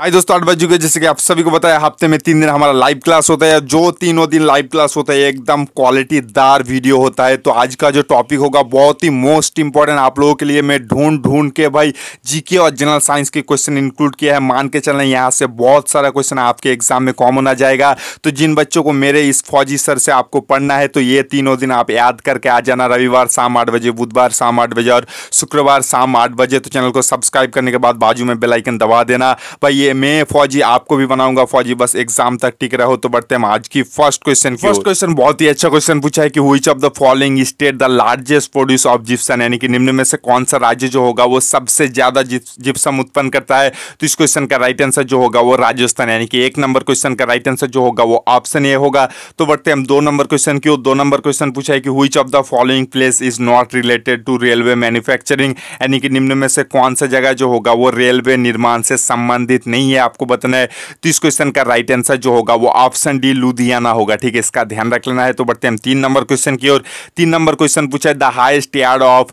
हाय दोस्तों आठ बज चुके जैसे कि आप सभी को बताया हफ्ते में तीन दिन हमारा लाइव क्लास होता है जो तीनों दिन लाइव क्लास होता है एकदम क्वालिटीदार वीडियो होता है तो आज का जो टॉपिक होगा बहुत ही मोस्ट इंपॉर्टेंट आप लोगों के लिए मैं ढूंढ ढूंढ के भाई जीके और जनरल साइंस के क्वेश्चन इंक्लूड किया है मान के चलना यहाँ से बहुत सारा क्वेश्चन आपके एग्जाम में कॉमन आ जाएगा तो जिन बच्चों को मेरे इस फौजी सर से आपको पढ़ना है तो ये तीनों दिन आप याद करके आ जाना रविवार शाम आठ बजे बुधवार शाम आठ बजे और शुक्रवार शाम आठ बजे तो चैनल को सब्सक्राइब करने के बाद बाजू में बेलाइकन दबा देना भाई लिए मैं फौजी आपको भी बनाऊंगा फौजी बस एग्जाम तक टिक रहे हो तो बढ़ते हम आज की फर्स्ट क्वेश्चन फर्स्ट क्वेश्चन बहुत ही अच्छा क्वेश्चन पूछा है कि which of the following state the largest produce of gypsum यानी कि निम्न में से कौन सा राज्य जो होगा वो सबसे ज्यादा जिप्सम उत्पन्न करता है तो इस क्वेश्चन का राइट आंसर जो होगा वो राजस्थान यानी कि एक नंबर क्वेश्चन का राइट आंसर जो होगा वो ऑप्शन ए होगा तो बढ़ते हम दो नंबर क्वेश्चन की दो नंबर क्वेश्चन पूछा है कि which of the following place is not related to railway manufacturing यानी कि निम्न में से कौन सा जगह जो होगा वो रेलवे निर्माण से संबंधित नहीं नहीं है आपको बताना है तो इस क्वेश्चन का राइट आंसर जो होगा वो ऑप्शन डी लुधियाना होगा ठीक है इसका ध्यान रख लेना है तो बढ़ते हम तीन नंबर क्वेश्चन की ओर तीन नंबर क्वेश्चन पूछा है the highest yield of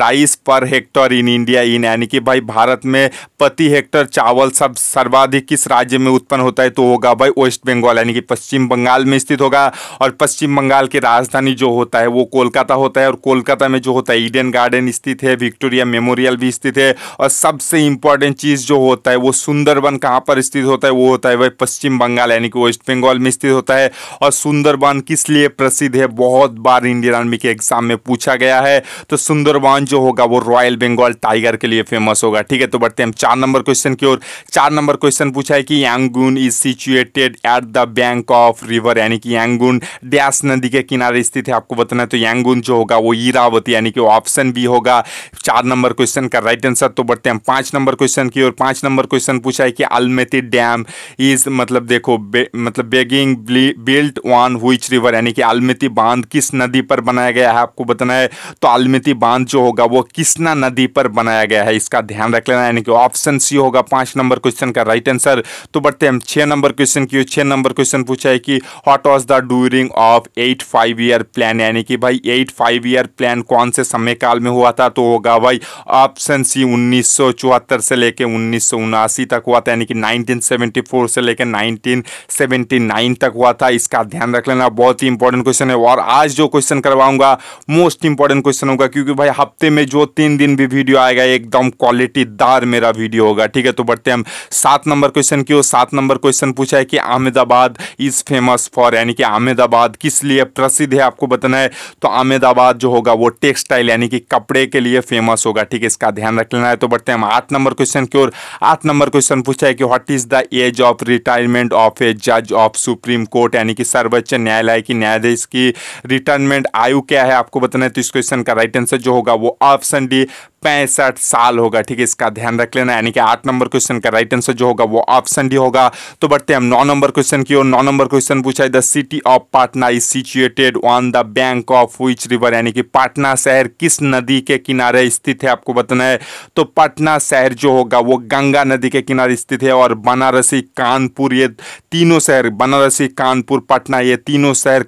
rice per hectare in India in यानी कि भाई भारत में प्रति हेक्टर चावल सब सर्वाधिक किस राज्य में उत्पन्न होता है तो होगा भाई वेस्ट बंगाल यानी कि पश्चिम बंगाल में स्थित होगा और पश्चिम बंगाल की राजधानी जो होता है वो कोलकाता होता है और कोलकाता में जो होता है ईडन गार्डन स्थित है विक्टोरिया मेमोरियल भी स्थित है और सबसे इंपॉर्टेंट चीज़ जो होता है वो सुंदरबन कहाँ पर स्थित होता है वो होता है वह पश्चिम बंगाल यानी कि वेस्ट बंगाल में स्थित होता है और सुंदरबन किस लिए प्रसिद्ध है बहुत बार इंडियन आर्मी के एग्जाम में पूछा गया है तो सुंदरबन जो होगा वो रॉयल बंगाल टाइगर के लिए फेमस होगा ठीक है तो बढ़ते हैं हम चार नंबर क्वेश्चन की ओर चार नंबर क्वेश्चन पूछा है कि Yangon is situated at the bank of river यानी कि यांगून डैश नदी के किनारे स्थित है आपको बताना है तो यांगून जो होगा वो ईरावती यानी कि ऑप्शन बी होगा चार नंबर क्वेश्चन का राइट आंसर तो बढ़ते हैं पांच नंबर क्वेश्चन की ओर पांच नंबर क्वेश्चन पूछा है कि अलमेती डैम इज मतलब देखो बे, मतलब बेगिंग बिल्ट ऑन हुईच रिवर यानी कि अलमेती बांध किस नदी पर बनाया गया है आपको बताना है तो अलमेती बांध जो होगा वो किसना नदी पर बनाया गया है इसका ध्यान रख लेना यानी कि ऑप्शन सी होगा पाँच नंबर क्वेश्चन का राइट आंसर तो बढ़ते हम छः नंबर क्वेश्चन की छः नंबर क्वेश्चन पूछा है कि what was the during of eight five year plan यानी कि भाई एट फाइव ईयर प्लान कौन से समय काल में हुआ था तो होगा भाई ऑप्शन सी उन्नीस से लेके उन्नीस तक हुआ था यानी कि 1974 से लेकर 1979 तक हुआ था इसका ध्यान रख लेना बहुत ही इंपॉर्टेंट क्वेश्चन है और आज जो क्वेश्चन करवाऊंगा मोस्ट इंपॉर्टेंट क्वेश्चन होगा क्योंकि भाई हफ्ते में जो तीन दिन भी वीडियो आएगा एकदम क्वालिटीदार मेरा वीडियो होगा ठीक है तो बढ़ते हम सात नंबर क्वेश्चन की ओर सात नंबर क्वेश्चन पूछा है कि अहमदाबाद इज फेमस फॉर यानी कि अहमदाबाद किस लिए प्रसिद्ध है आपको बताना है तो अहमदाबाद जो होगा वो टेक्सटाइल यानी कि कपड़े के लिए फेमस होगा ठीक है इसका ध्यान रख लेना है तो बढ़ते हैं हम आठ नंबर क्वेश्चन की ओर आठ नंबर क्वेश्चन पूछा है कि what is the age of retirement of a जज ऑफ सुप्रीम कोर्ट यानी कि सर्वोच्च न्यायालय की न्यायाधीश की रिटायरमेंट आयु क्या है आपको बताना है तो इस क्वेश्चन का राइट आंसर जो होगा वो ऑप्शन डी पैंसठ साल होगा ठीक है इसका ध्यान रख लेना यानी कि आठ नंबर क्वेश्चन का राइट आंसर जो होगा वो ऑप्शन डी होगा तो बढ़ते हैं हम नौ नंबर क्वेश्चन की ओर नौ नंबर क्वेश्चन पूछा है the city of Patna is situated on the bank of which river यानी कि पटना शहर किस नदी के किनारे स्थित है आपको बताना है तो पटना शहर जो होगा वो गंगा नदी के किनारे स्थित है और बनारसी कानपुर ये तीनों शहर बनारसी कानपुर पटना ये तीनों शहर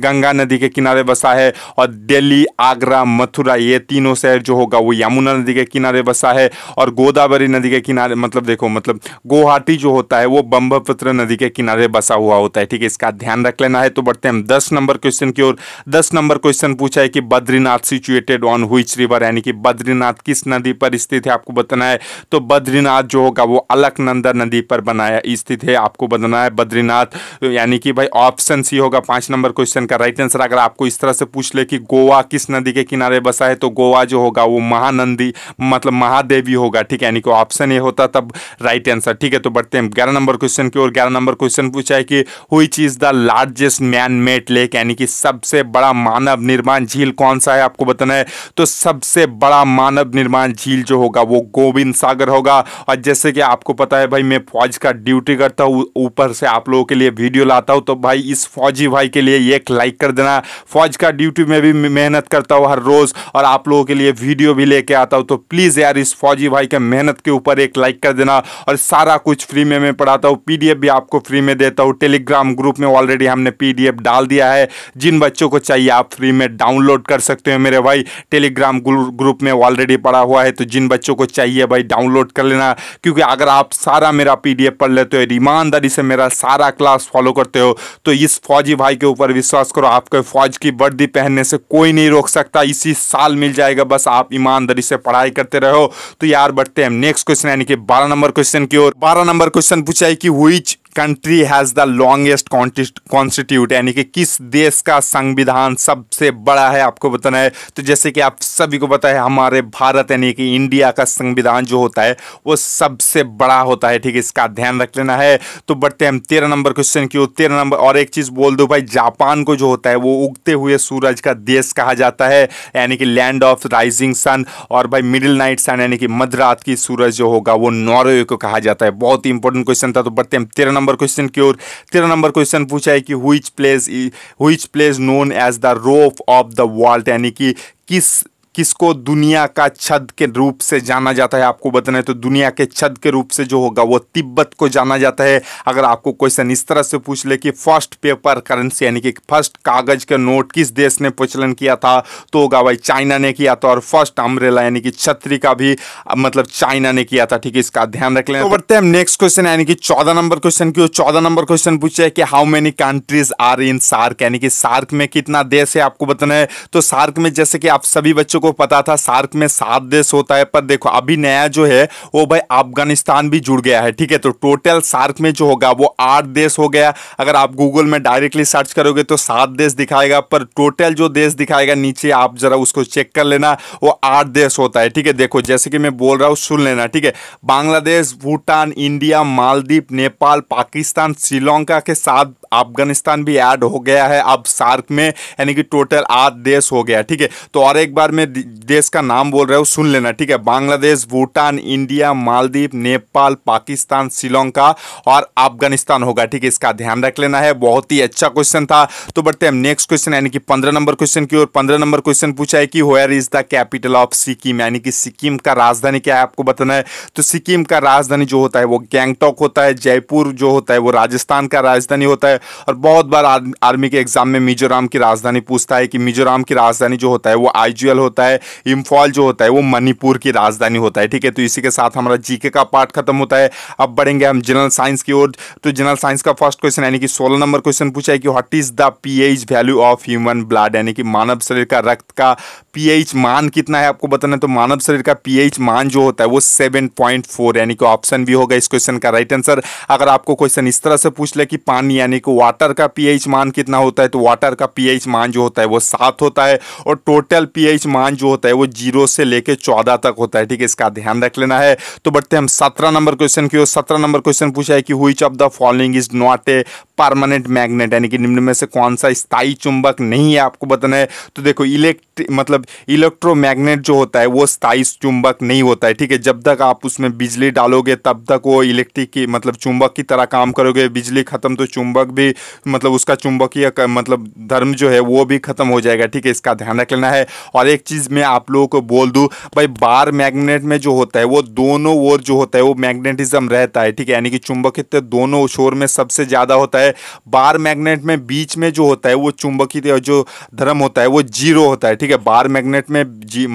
गंगा नदी के किनारे बसा है और दिल्ली आगरा मथुरा ये तीनों शहर जो होगा वो यमुना नदी के किनारे बसा है और गोदावरी नदी के किनारे मतलब देखो मतलब गुवाहाटी जो होता है वो ब्रह्मपुत्र नदी के किनारे बसा हुआ होता है ठीक है इसका ध्यान रख लेना है तो बढ़ते हम दस नंबर क्वेश्चन की ओर दस नंबर क्वेश्चन पूछा है कि Badrinath situated on which river यानी कि बद्रीनाथ किस नदी पर स्थित है आपको बताना है तो बद्रीनाथ जो होगा वो वो अलकनंदा नदी पर बनाया स्थित है आपको बनाना है बद्रीनाथ यानी कि भाई ऑप्शन सी होगा पांच नंबर क्वेश्चन का राइट आंसर अगर आपको इस तरह से पूछ ले कि गोवा किस नदी के किनारे बसा है तो गोवा जो होगा वो महानंदी मतलब महादेवी होगा ठीक है यानी कि ऑप्शन ए होता तब राइट आंसर ठीक है तो बढ़ते हैं ग्यारह नंबर क्वेश्चन की ओर ग्यारह नंबर क्वेश्चन पूछा है कि हुई चीज़ the largest man made lake यानी कि सबसे बड़ा मानव निर्माण झील कौन सा है आपको बताना है तो सबसे बड़ा मानव निर्माण झील जो होगा वो गोविंद सागर होगा और जैसे कि आपको पता है भाई मैं फौज का ड्यूटी करता हूँ ऊपर से आप लोगों के लिए वीडियो लाता हूँ तो भाई इस फौजी भाई के लिए एक लाइक कर देना फौज का ड्यूटी में भी मेहनत करता हूँ हर रोज़ और आप लोगों के लिए वीडियो भी लेके आता हूँ तो प्लीज़ यार इस फौजी भाई के मेहनत के ऊपर एक लाइक कर देना और सारा कुछ फ्री में मैं पढ़ाता हूँ पी भी आपको फ्री में देता हूँ टेलीग्राम ग्रुप में ऑलरेडी हमने पी डाल दिया है जिन बच्चों को चाहिए आप फ्री में डाउनलोड कर सकते हो मेरे भाई टेलीग्राम ग्रुप में ऑलरेडी पढ़ा हुआ है तो जिन बच्चों को चाहिए भाई डाउनलोड कर लेना क्योंकि अगर आप सारा मेरा पीडीएफ पढ़ लेते हो ईमानदारी से मेरा सारा क्लास फॉलो करते हो तो इस फौजी भाई के ऊपर विश्वास करो आपको फौज की वर्दी पहनने से कोई नहीं रोक सकता इसी साल मिल जाएगा बस आप ईमानदारी से पढ़ाई करते रहो तो यार बढ़ते हैं नेक्स्ट क्वेश्चन यानी कि बारह नंबर क्वेश्चन की ओर बारह नंबर क्वेश्चन पूछा है कि which country has the longest constitute यानी कि किस देश का संविधान सबसे बड़ा है आपको बताना है तो जैसे कि आप सभी को पता है हमारे भारत यानी कि इंडिया का संविधान जो होता है वो सबसे बड़ा होता है ठीक है इसका ध्यान रख लेना है तो बढ़ते हम तेरह नंबर क्वेश्चन की ओर तेरह नंबर और एक चीज़ बोल दो भाई जापान को जो होता है वो उगते हुए सूरज का देश कहा जाता है यानी कि लैंड ऑफ राइजिंग सन और भाई मिडिल नाइट सन यानी कि मध्यरात की सूरज जो होगा वो नॉर्वे को कहा जाता है बहुत ही इंपॉर्टेंट क्वेश्चन था तो बढ़ते हम तेरह नंबर नंबर क्वेश्चन की ओर तेरह नंबर क्वेश्चन पूछा है कि which place which place known as the roof of the world यानी कि किस किसको दुनिया का छद के रूप से जाना जाता है आपको बताना है तो दुनिया के छद के रूप से जो होगा वो तिब्बत को जाना जाता है अगर आपको क्वेश्चन इस तरह से पूछ ले कि फर्स्ट पेपर करेंसी यानी कि फर्स्ट कागज के नोट किस देश ने प्रचलन किया था तो होगा भाई चाइना ने किया था और फर्स्ट अम्ब्रेला यानी कि छत्री का भी मतलब चाइना ने किया था ठीक है इसका ध्यान रख लेना तो बढ़ते हैं नेक्स्ट क्वेश्चन यानी कि चौदह नंबर क्वेश्चन की चौदह नंबर क्वेश्चन पूछे कि how many countries are in SAARC यानी कि सार्क में कितना देश है आपको बताना है तो सार्क में जैसे कि आप सभी बच्चों को को पता था सार्क में सात देश होता है पर देखो अभी नया जो है वो भाई अफगानिस्तान भी जुड़ गया है ठीक है तो टोटल सार्क में जो होगा वो आठ देश हो गया अगर आप गूगल में डायरेक्टली सर्च करोगे तो सात देश दिखाएगा पर टोटल जो देश दिखाएगा नीचे आप जरा उसको चेक कर लेना वो आठ देश होता है ठीक है देखो जैसे कि मैं बोल रहा हूँ सुन लेना ठीक है बांग्लादेश भूटान इंडिया मालदीप नेपाल पाकिस्तान श्रीलंका के साथ अफगानिस्तान भी ऐड हो गया है अब सार्क में यानी कि टोटल आठ देश हो गया ठीक है तो और एक बार मैं देश का नाम बोल रहा हूँ सुन लेना ठीक है बांग्लादेश भूटान इंडिया मालदीव नेपाल पाकिस्तान श्रीलंका और अफगानिस्तान होगा ठीक है इसका ध्यान रख लेना है बहुत ही अच्छा क्वेश्चन था तो बढ़ते हैं नेक्स्ट क्वेश्चन यानी कि पंद्रह नंबर क्वेश्चन की ओर पंद्रह नंबर क्वेश्चन पूछा है कि where is the capital of Sikkim यानी कि सिक्किम का राजधानी क्या है आपको बताना है तो सिक्किम का राजधानी जो होता है वो गैंगटॉक होता है जयपुर जो होता है वो राजस्थान का राजधानी होता है है और बहुत बार आर्मी के एग्जाम में मिजोराम की राजधानी पूछता है कि मिजोराम की राजधानी जो होता है वो आईजीएल होता है इम्फॉल जो होता है वो मणिपुर की राजधानी होता है ठीक है तो इसी के साथ हमारा जीके का पार्ट खत्म होता है अब बढ़ेंगे हम जनरल साइंस की ओर तो जनरल साइंस का फर्स्ट क्वेश्चन यानी कि सोलह नंबर क्वेश्चन पूछा है कि what is the pH value of human blood यानी कि मानव शरीर का रक्त का पीएच मान कितना है आपको बताना है तो मानव शरीर का पीएच मान जो होता है वो 7.4 यानी कि ऑप्शन भी होगा इस क्वेश्चन का राइट आंसर अगर आपको क्वेश्चन इस तरह से पूछ ले कि पानी यानी कि वाटर का पीएच मान कितना होता है तो वाटर का पीएच मान जो होता है वो सात होता है और टोटल पीएच मान जो होता है वो जीरो से लेकर चौदह तक होता है ठीक है इसका ध्यान रख लेना है तो बढ़ते हम सत्रह नंबर क्वेश्चन की ओर सत्रह नंबर क्वेश्चन पूछा है कि which of the following is not a permanent magnet यानी कि निम्न में से कौन सा स्थायी चुंबक नहीं है आपको बताना है तो देखो इलेक्ट्रिक मतलब इलेक्ट्रोमैग्नेट जो होता है वो स्थायी चुंबक नहीं होता है ठीक है जब तक आप उसमें बिजली डालोगे तब तक वो इलेक्ट्रिक की मतलब चुंबक की तरह काम करोगे बिजली खत्म तो चुंबक भी मतलब उसका चुंबकीय मतलब धर्म जो है वो भी ख़त्म हो जाएगा ठीक है इसका ध्यान रख लेना है और एक चीज़ मैं आप लोगों को बोल दूँ भाई बार मैग्नेट में जो होता है वो दोनों ओर जो होता है वो मैग्नेटिज्म रहता है ठीक है यानी कि चुंबकित्व दोनों शोर में सबसे ज़्यादा होता है बार मैग्नेट में बीच में जो होता है वो चुंबकीय जो धर्म होता है वो जीरो होता है ठीक है बार मैग्नेट में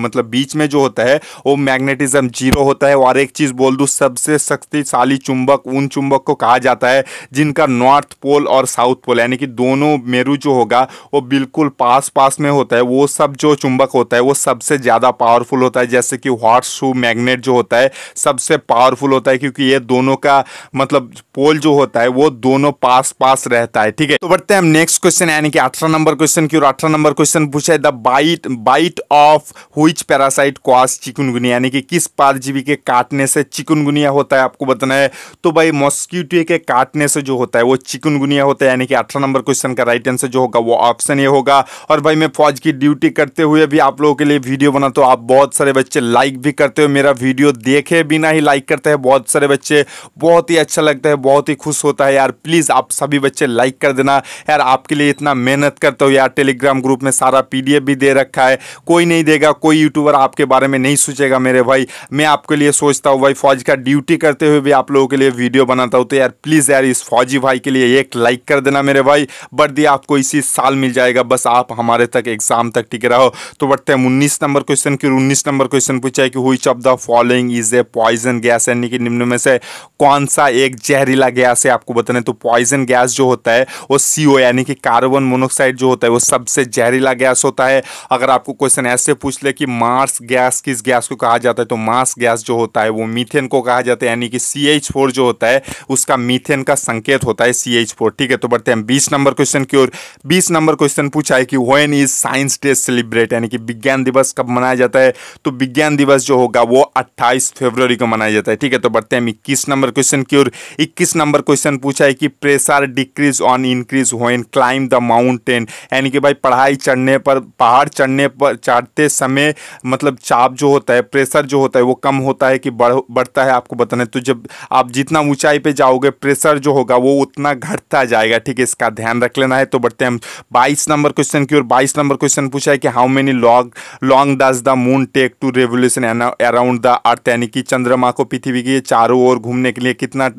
मतलब बीच में जो होता है वो मैग्नेटिज्म जीरो होता है और एक चीज़ बोल दू सबसे शक्तिशाली चुंबक उन चुंबक को कहा जाता है जिनका नॉर्थ पोल और साउथ पोल यानी कि दोनों मेरू जो होगा वो बिल्कुल पास पास में होता है वो सब जो चुंबक होता है वो सबसे ज़्यादा पावरफुल होता है जैसे कि हॉट शू मैग्नेट जो होता है सबसे पावरफुल होता है क्योंकि ये दोनों का मतलब पोल जो होता है वो दोनों पास पास रहता है ठीक है तो बढ़ते हैं हम नेक्स्ट क्वेश्चन यानी कि अठारह नंबर क्वेश्चन की और अठारह नंबर क्वेश्चन पूछा है the bite bite of which parasite causes chikungunya यानी कि किस पारजीवी के काटने से चिकनगुनिया होता है आपको बताना है तो भाई मॉस्क्यूटो के काटने से जो होता है वो चिकनगुनिया ये होता है यानी कि अठारह नंबर क्वेश्चन का राइट आंसर जो होगा वो ऑप्शन ए होगा और भाई मैं फौज की ड्यूटी करते हुए भी आप लोगों के लिए वीडियो बना तो आप बहुत सारे बच्चे लाइक भी करते हो मेरा वीडियो देखे बिना ही लाइक करते हैं बहुत सारे बच्चे बहुत ही अच्छा लगता है बहुत ही खुश होता है यार प्लीज़ आप सभी बच्चे लाइक कर देना यार आपके लिए इतना मेहनत करते हो यार टेलीग्राम ग्रुप में सारा पी भी दे रखा है कोई नहीं देगा कोई यूट्यूबर आपके बारे में नहीं सोचेगा मेरे भाई मैं आपके लिए सोचता हूँ भाई फौज का ड्यूटी करते हुए भी आप लोगों के लिए वीडियो बनाता हूँ तो यार प्लीज़ यार इस फौजी भाई के लिए एक लाइक लाइक कर देना मेरे भाई बर्थडे आपको इसी साल मिल जाएगा बस आप हमारे तक एग्जाम तक टिके रहो तो बढ़ते हैं उन्नीस नंबर क्वेश्चन की उन्नीस नंबर क्वेश्चन पूछा है कि which of the following is a poison gas यानी कि निम्न में से कौन सा एक जहरीला गैस है आपको बताने तो पॉइजन गैस जो होता है वो सी यानी कि कार्बन मोनोक्साइड जो होता है वो सबसे जहरीला गैस होता है अगर आपको क्वेश्चन ऐसे पूछ ले कि मार्स गैस किस गैस को कहा जाता है तो मार्स गैस जो होता है वो मीथेन को कहा जाता है यानी कि सी जो होता है उसका मीथेन का संकेत होता है सी ठीक है तो बढ़ते हैं बीस नंबर क्वेश्चन की ओर बीस नंबर क्वेश्चन पूछा है कि when is science day celebrate यानी कि विज्ञान दिवस कब मनाया जाता है तो विज्ञान दिवस जो होगा वो अट्ठाईस फेब्रवरी को मनाया जाता है ठीक है तो बढ़ते हैं इक्कीस नंबर क्वेश्चन की ओर इक्कीस नंबर क्वेश्चन पूछा है कि pressure decrease on increase when climb the mountain यानी कि भाई पढ़ाई चढ़ने पर पहाड़ चढ़ने पर चढ़ते समय मतलब चाप जो होता है प्रेशर जो होता है वो कम होता है कि बढ़ बढ़ता है आपको बताना है तो जब आप जितना ऊंचाई पे जाओगे प्रेशर जो होगा वो उतना घटता पूछा जाएगा ठीक है इसका ध्यान रख लेना है तो बढ़ते हैं बाईस नंबर क्वेश्चन की ओर बाईस नंबर क्वेश्चन पूछा है कि how many long long does the moon take to revolution around the earth यानी कि चंद्रमा को पृथ्वी के चारों ओर घूमने के लिए कितना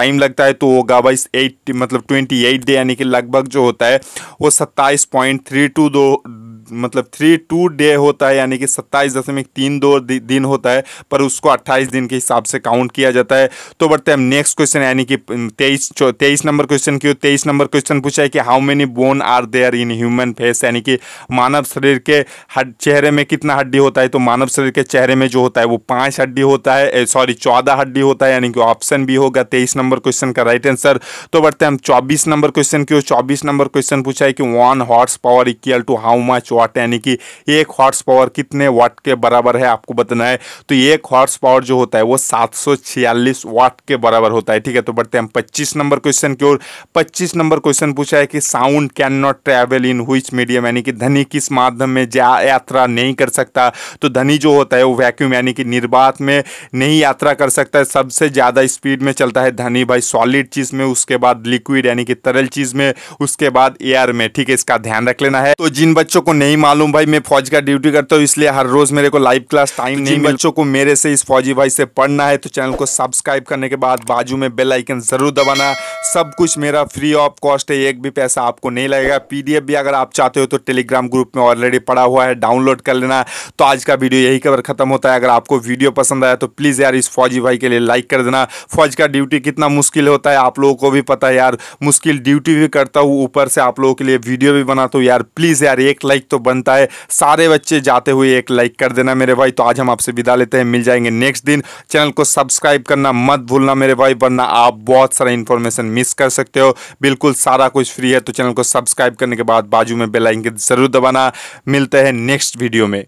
टाइम लगता है तो होगा बाईस एट मतलब ट्वेंटी एट डे यानी कि लगभग जो होता है वो सत्ताईस पॉइंट थ्री टू दो मतलब थ्री टू डे होता है यानी कि सत्ताईस दशमिक तीन दो दिन होता है पर उसको अट्ठाईस दिन के हिसाब से काउंट किया जाता है तो बढ़ते हैं नेक्स्ट क्वेश्चन यानी कि तेईस तेईस नंबर क्वेश्चन की तेईस नंबर क्वेश्चन पूछा है कि how many bone are there in human face यानी कि मानव शरीर के हड चेहरे में कितना हड्डी होता है तो मानव शरीर के चेहरे में जो होता है वो पाँच हड्डी होता है सॉरी चौदह हड्डी होता है यानी कि ऑप्शन भी होगा तेईस नंबर क्वेश्चन का राइट आंसर तो बढ़ते हैं हम चौबीस नंबर क्वेश्चन की चौबीस नंबर क्वेश्चन पूछा है कि one horse power equal to how much watt यानी कि एक हॉर्स पावर कितने वाट के बराबर है आपको बताना है तो एक हॉर्स पावर जो होता है वो सात वाट के बराबर होता है ठीक है तो बढ़ते हैं पच्चीस नंबर क्वेश्चन की ओर पच्चीस नंबर क्वेश्चन पूछा है कि sound can not travel in which medium यानी कि धनी किस माध्यम में यात्रा नहीं कर सकता तो धनी जो होता है वो वैक्यूम यानी कि निर्बात में नहीं यात्रा कर सकता है सबसे ज़्यादा स्पीड में चलता है धनी भाई सॉलिड चीज़ में उसके बाद लिक्विड यानी कि तरल चीज़ में उसके बाद एयर में ठीक है इसका ध्यान रख लेना है तो जिन बच्चों को नहीं नहीं मालूम भाई मैं फौज का ड्यूटी करता हूँ इसलिए हर रोज मेरे को लाइव क्लास टाइम नहीं बच्चों को मेरे से इस फौजी भाई से पढ़ना है तो चैनल को सब्सक्राइब करने के बाद बाजू में बेल आइकन जरूर दबाना सब कुछ मेरा फ्री ऑफ कॉस्ट है एक भी पैसा आपको नहीं लगेगा पीडीएफ भी अगर आप चाहते हो तो टेलीग्राम ग्रुप में ऑलरेडी पड़ा हुआ है डाउनलोड कर लेना तो आज का वीडियो यही खबर खत्म होता है अगर आपको वीडियो पसंद आया तो प्लीज़ यार इस फौजी भाई के लिए लाइक कर देना फौज का ड्यूटी कितना मुश्किल होता है आप लोगों को भी पता है यार मुश्किल ड्यूटी भी करता हूँ ऊपर से आप लोगों के लिए वीडियो भी बनाता हूँ यार प्लीज़ यार एक लाइक तो तो बनता है सारे बच्चे जाते हुए एक लाइक कर देना मेरे भाई तो आज हम आपसे विदा लेते हैं मिल जाएंगे नेक्स्ट दिन चैनल को सब्सक्राइब करना मत भूलना मेरे भाई वरना आप बहुत सारा इन्फॉर्मेशन मिस कर सकते हो बिल्कुल सारा कुछ फ्री है तो चैनल को सब्सक्राइब करने के बाद बाजू में बेलाइन के ज़रूर दबाना मिलते हैं नेक्स्ट वीडियो में